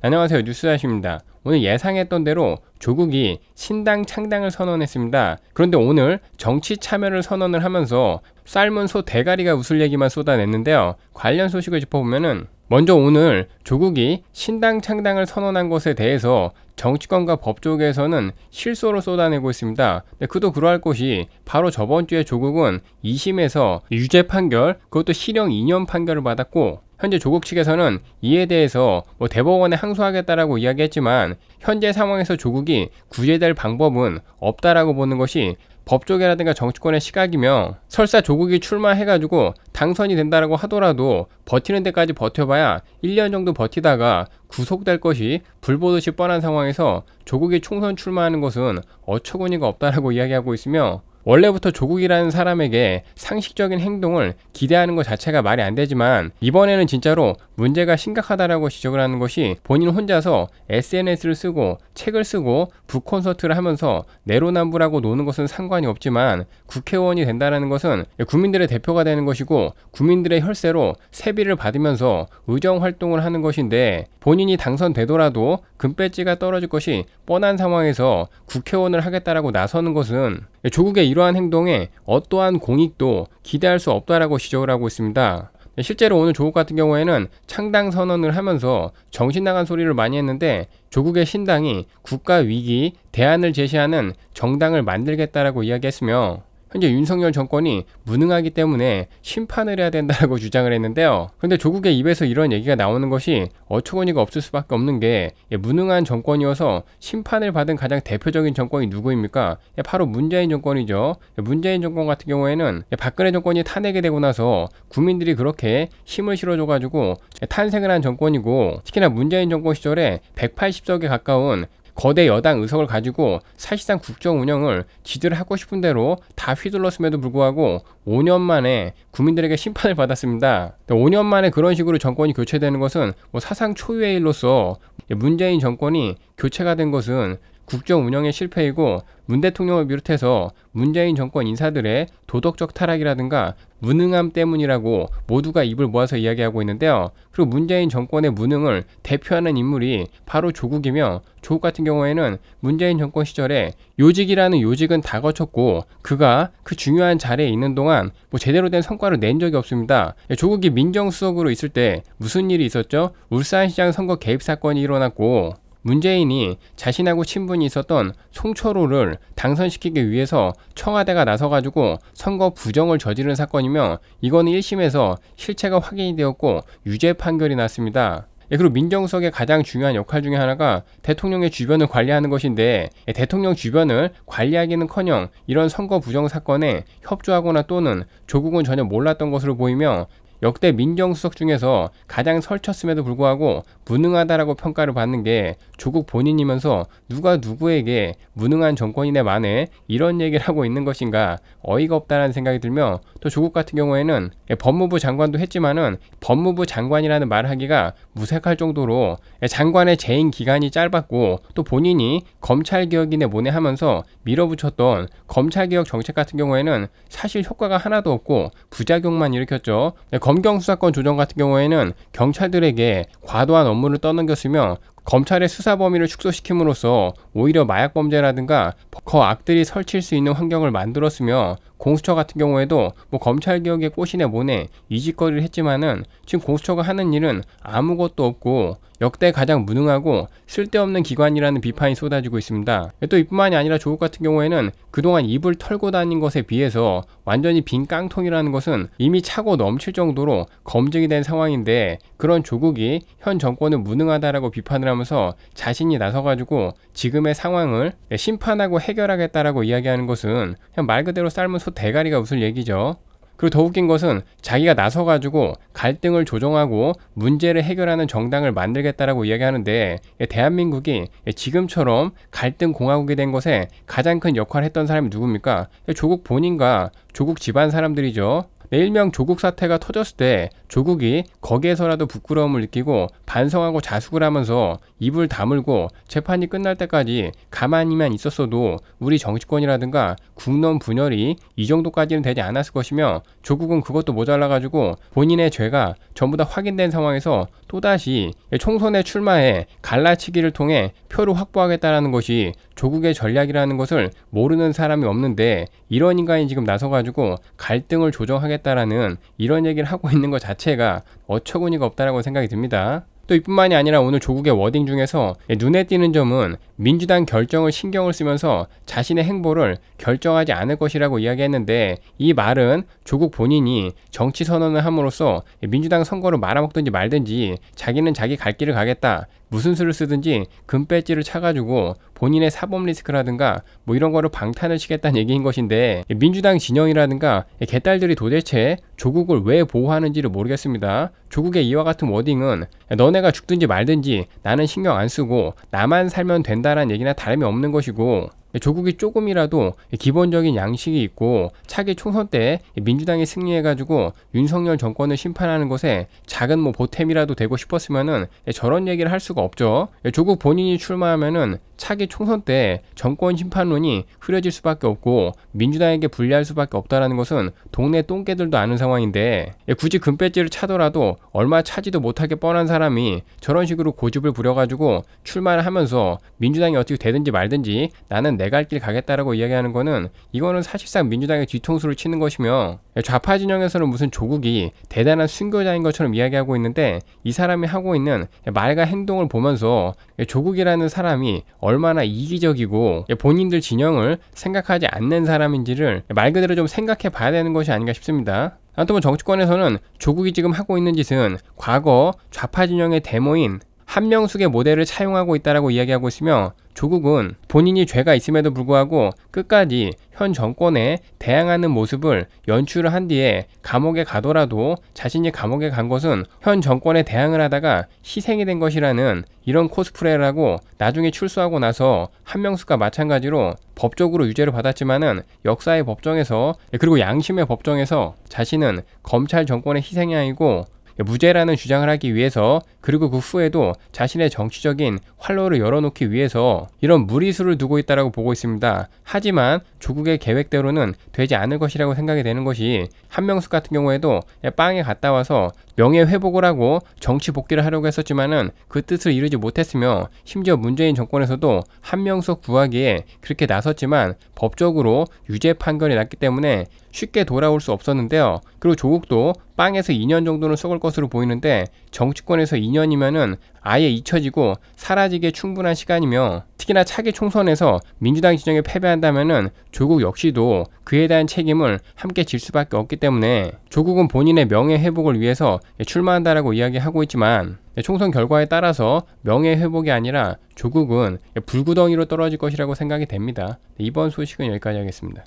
안녕하세요 뉴스아십니다 오늘 예상했던 대로 조국이 신당 창당을 선언했습니다 그런데 오늘 정치 참여를 선언을 하면서 삶은 소 대가리가 웃을 얘기만 쏟아냈는데요 관련 소식을 짚어보면은 먼저 오늘 조국이 신당 창당을 선언한 것에 대해서 정치권과 법조계에서는 실소를 쏟아내고 있습니다. 근데 그도 그러할 것이 바로 저번 주에 조국은 2심에서 유죄 판결, 그것도 실형 2년 판결을 받았고 현재 조국 측에서는 이에 대해서 뭐 대법원에 항소하겠다라고 이야기했지만 현재 상황에서 조국이 구제될 방법은 없다라고 보는 것이 법조계라든가 정치권의 시각이며 설사 조국이 출마해가지고 당선이 된다라고 하더라도 버티는 데까지 버텨봐야 1년 정도 버티다가 구속될 것이 불보듯이 뻔한 상황에서 조국이 총선 출마하는 것은 어처구니가 없다라고 이야기하고 있으며 원래부터 조국이라는 사람에게 상식적인 행동을 기대하는 것 자체가 말이 안 되지만 이번에는 진짜로 문제가 심각하다라고 지적을 하는 것이 본인 혼자서 SNS를 쓰고 책을 쓰고 북 콘서트를 하면서 내로남불하고 노는 것은 상관이 없지만 국회의원이 된다는 것은 국민들의 대표가 되는 것이고 국민들의 혈세로 세비를 받으면서 의정 활동을 하는 것인데 본인이 당선되더라도 금배지가 떨어질 것이 뻔한 상황에서 국회의원을 하겠다라고 나서는 것은 조국의 이런 이러한 행동에 어떠한 공익도 기대할 수 없다라고 지적을 하고 있습니다. 네, 실제로 오늘 조국 같은 경우에는 창당 선언을 하면서 정신 나간 소리를 많이 했는데 조국의 신당이 국가 위기 대안을 제시하는 정당을 만들겠다라고 이야기했으며 현재 윤석열 정권이 무능하기 때문에 심판을 해야 된다고 주장을 했는데요. 그런데 조국의 입에서 이런 얘기가 나오는 것이 어처구니가 없을 수밖에 없는 게 예, 무능한 정권이어서 심판을 받은 가장 대표적인 정권이 누구입니까? 예, 바로 문재인 정권이죠. 예, 문재인 정권 같은 경우에는 박근혜 정권이 탄핵이 되고 나서 국민들이 그렇게 힘을 실어줘가지고 탄생을 한 정권이고 특히나 문재인 정권 시절에 180석에 가까운 거대 여당 의석을 가지고 사실상 국정 운영을 지들 하고 싶은 대로 다 휘둘렀음에도 불구하고 5년 만에 국민들에게 심판을 받았습니다. 5년 만에 그런 식으로 정권이 교체되는 것은 뭐 사상 초유의 일로서 문재인 정권이 교체가 된 것은 국정 운영의 실패이고 문 대통령을 비롯해서 문재인 정권 인사들의 도덕적 타락이라든가 무능함 때문이라고 모두가 입을 모아서 이야기하고 있는데요. 그리고 문재인 정권의 무능을 대표하는 인물이 바로 조국이며 조국 같은 경우에는 문재인 정권 시절에 요직이라는 요직은 다 거쳤고 그가 그 중요한 자리에 있는 동안 뭐 제대로 된 성과를 낸 적이 없습니다. 예, 조국이 민정수석으로 있을 때 무슨 일이 있었죠? 울산시장 선거 개입 사건이 일어났고 문재인이 자신하고 친분이 있었던 송철호를 당선시키기 위해서 청와대가 나서가지고 선거 부정을 저지른 사건이며 이거는 1심에서 실체가 확인이 되었고 유죄 판결이 났습니다. 예, 그리고 민정수석의 가장 중요한 역할 중에 하나가 대통령의 주변을 관리하는 것인데 예, 대통령 주변을 관리하기는커녕 이런 선거 부정 사건에 협조하거나 또는 조국은 전혀 몰랐던 것으로 보이며 역대 민정수석 중에서 가장 설쳤음에도 불구하고 무능하다라고 평가를 받는 게 조국 본인이면서 누가 누구에게 무능한 정권인의 만에 이런 얘기를 하고 있는 것인가 어이가 없다라는 생각이 들며 또 조국 같은 경우에는 예, 법무부 장관도 했지만은 법무부 장관이라는 말 하기가 무색할 정도로 예, 장관의 재임 기간이 짧았고 또 본인이 검찰개혁인의 모네 하면서 밀어붙였던 검찰개혁 정책 같은 경우에는 사실 효과가 하나도 없고 부작용만 일으켰죠. 예, 검경 수사권 조정 같은 경우에는 경찰들에게 과도한 업무를 떠넘겼으며 검찰의 수사 범위를 축소시킴으로써 오히려 마약 범죄라든가 거악들이 설칠 수 있는 환경을 만들었으며 공수처 같은 경우에도 뭐 검찰 개혁의 꽃이네 뭐네 이짓거리를 했지만은 지금 공수처가 하는 일은 아무것도 없고 역대 가장 무능하고 쓸데없는 기관이라는 비판이 쏟아지고 있습니다. 또 이뿐만이 아니라 조국 같은 경우에는 그동안 입을 털고 다닌 것에 비해서 완전히 빈 깡통이라는 것은 이미 차고 넘칠 정도로 검증이 된 상황인데 그런 조국이 현 정권은 무능하다라고 비판을 하면 하면서 자신이 나서가지고 지금의 상황을 심판하고 해결하겠다라고 이야기하는 것은 그냥 말 그대로 삶은 소 대가리가 웃을 얘기죠. 그리고 더 웃긴 것은 자기가 나서가지고 갈등을 조정하고 문제를 해결하는 정당을 만들겠다라고 이야기하는데 대한민국이 지금처럼 갈등 공화국이 된 것에 가장 큰 역할을 했던 사람이 누굽니까? 조국 본인과 조국 집안 사람들이죠. 내일명 조국 사태가 터졌을 때 조국이 거기에서라도 부끄러움을 느끼고 반성하고 자숙을 하면서 입을 다물고 재판이 끝날 때까지 가만히만 있었어도 우리 정치권이라든가 국론 분열이 이 정도까지는 되지 않았을 것이며 조국은 그것도 모자라가지고 본인의 죄가 전부 다 확인된 상황에서 또다시 총선에 출마해 갈라치기를 통해 표를 확보하겠다라는 것이 조국의 전략이라는 것을 모르는 사람이 없는데 이런 인간이 지금 나서가지고 갈등을 조정하겠다 하겠다라는 이런 얘기를 하고 있는 것 자체가 어처구니가 없다라고 생각이 듭니다. 또 이뿐만이 아니라 오늘 조국의 워딩 중에서 눈에 띄는 점은 민주당 결정을 신경을 쓰면서 자신의 행보를 결정하지 않을 것이라고 이야기했는데 이 말은 조국 본인이 정치 선언을 함으로써 민주당 선거를 말아먹든지 말든지 자기는 자기 갈 길을 가겠다. 무슨 수를 쓰든지 금배지를 차가지고 본인의 사법 리스크라든가 뭐 이런 거를 방탄을 시겠다는 얘기인 것인데 민주당 진영이라든가 개딸들이 도대체 조국을 왜 보호하는지를 모르겠습니다. 조국의 이와 같은 워딩은 너네가 죽든지 말든지 나는 신경 안 쓰고 나만 살면 된다. 된다라는 얘기나 다름이 없는 것이고 네, 조국이 조금이라도 기본적인 양식이 있고 차기 총선 때 민주당이 승리해가지고 윤석열 정권을 심판하는 것에 작은 뭐 보탬이라도 되고 싶었으면은 네, 저런 얘기를 할 수가 없죠. 네, 조국 본인이 출마하면은 차기 총선 때 정권 심판론이 흐려질 수밖에 없고 민주당에게 불리할 수밖에 없다라는 것은 동네 똥개들도 아는 상황인데 굳이 금배지를 차더라도 얼마 차지도 못하게 뻔한 사람이 저런 식으로 고집을 부려가지고 출마를 하면서 민주당이 어떻게 되든지 말든지 나는 내갈길 가겠다라고 이야기하는 거는 이거는 사실상 민주당의 뒤통수를 치는 것이며 좌파 진영에서는 무슨 조국이 대단한 순교자인 것처럼 이야기하고 있는데 이 사람이 하고 있는 말과 행동을 보면서 조국이라는 사람이 얼마나 이기적이고 본인들 진영을 생각하지 않는 사람인지를 말 그대로 좀 생각해 봐야 되는 것이 아닌가 싶습니다. 아무튼 뭐 정치권에서는 조국이 지금 하고 있는 짓은 과거 좌파 진영의 데모인 한명숙의 모델을 차용하고 있다라고 이야기하고 있으며 조국은 본인이 죄가 있음에도 불구하고 끝까지 현 정권에 대항하는 모습을 연출을 한 뒤에 감옥에 가더라도 자신이 감옥에 간 것은 현 정권에 대항을 하다가 희생이 된 것이라는 이런 코스프레라고 나중에 출소하고 나서 한명숙과 마찬가지로 법적으로 유죄를 받았지만은 역사의 법정에서 예, 그리고 양심의 법정에서 자신은 검찰 정권의 희생이아니고 무죄라는 주장을 하기 위해서 그리고 그 후에도 자신의 정치적인 활로를 열어놓기 위해서 이런 무리수를 두고 있다라고 보고 있습니다. 하지만 조국의 계획대로는 되지 않을 것이라고 생각이 되는 것이 한명숙 같은 경우에도 빵에 갔다 와서 명예 회복을 하고 정치 복귀를 하려고 했었지만은 그 뜻을 이루지 못했으며 심지어 문재인 정권에서도 한명숙 구하기에 그렇게 나섰지만 법적으로 유죄 판결이 났기 때문에 쉽게 돌아올 수 없었는데요. 그리고 조국도 빵에서 2년 정도는 썩을 것으로 보이는데 정치권에서 2년이면은 아예 잊혀지고 사라지게 충분한 시간이며 특히나 차기 총선에서 민주당 지정에 패배한다면은 조국 역시도 그에 대한 책임을 함께 질 수밖에 없기 때문에 조국은 본인의 명예 회복을 위해서 출마한다라고 이야기하고 있지만 총선 결과에 따라서 명예 회복이 아니라 조국은 불구덩이로 떨어질 것이라고 생각이 됩니다. 네, 이번 소식은 여기까지 하겠습니다.